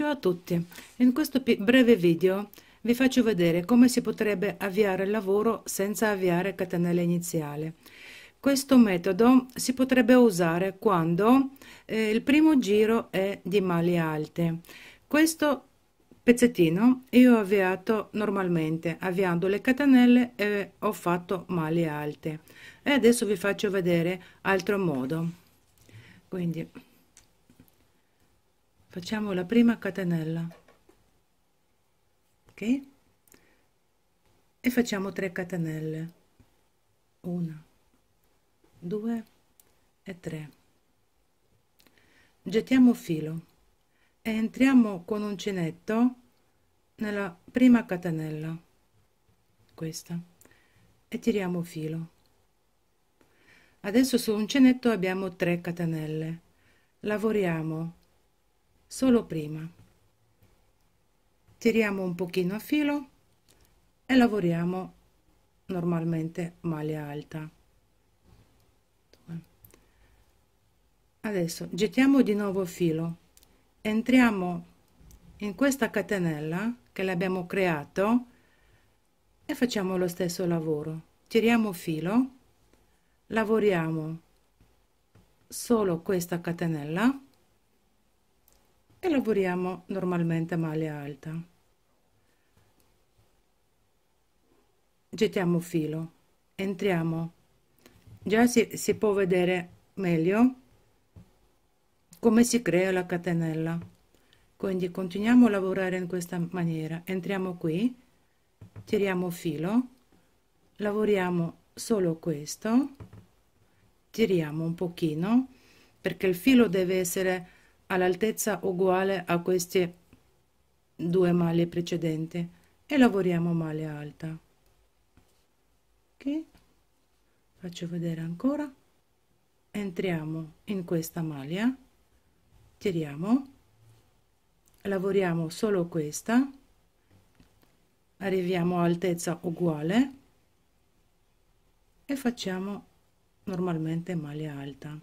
Ciao a tutti, in questo breve video vi faccio vedere come si potrebbe avviare il lavoro senza avviare catenella iniziale. Questo metodo si potrebbe usare quando eh, il primo giro è di mali alte. Questo pezzettino io ho avviato normalmente avviando le catenelle e ho fatto mali alte e adesso vi faccio vedere altro modo quindi facciamo la prima catenella ok e facciamo 3 catenelle 1 2 e 3 gettiamo filo e entriamo con uncinetto nella prima catenella questa e tiriamo filo adesso sull'uncinetto abbiamo 3 catenelle lavoriamo solo prima tiriamo un pochino a filo e lavoriamo normalmente maglia alta adesso gettiamo di nuovo filo entriamo in questa catenella che l'abbiamo creato e facciamo lo stesso lavoro tiriamo filo lavoriamo solo questa catenella e lavoriamo normalmente a maglia alta gettiamo filo entriamo già si, si può vedere meglio come si crea la catenella quindi continuiamo a lavorare in questa maniera entriamo qui tiriamo filo lavoriamo solo questo tiriamo un pochino perché il filo deve essere all'altezza uguale a queste due maglie precedenti e lavoriamo maglia alta ok faccio vedere ancora entriamo in questa maglia tiriamo lavoriamo solo questa arriviamo a altezza uguale e facciamo normalmente maglia alta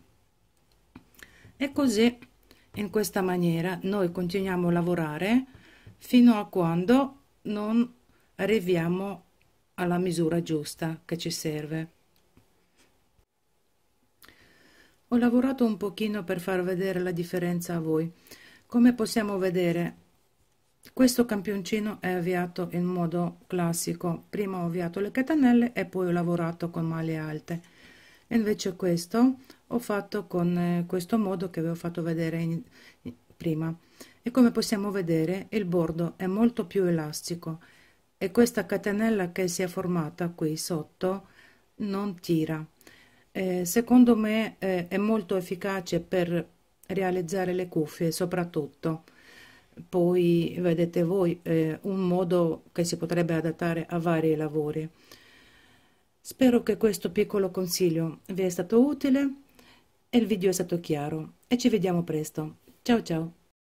e così in questa maniera noi continuiamo a lavorare fino a quando non arriviamo alla misura giusta che ci serve ho lavorato un pochino per far vedere la differenza a voi come possiamo vedere questo campioncino è avviato in modo classico prima ho avviato le catenelle e poi ho lavorato con maglie alte invece questo ho fatto con eh, questo modo che vi ho fatto vedere in, prima e come possiamo vedere il bordo è molto più elastico e questa catenella che si è formata qui sotto non tira eh, secondo me eh, è molto efficace per realizzare le cuffie soprattutto poi vedete voi eh, un modo che si potrebbe adattare a vari lavori Spero che questo piccolo consiglio vi è stato utile e il video è stato chiaro e ci vediamo presto. Ciao ciao!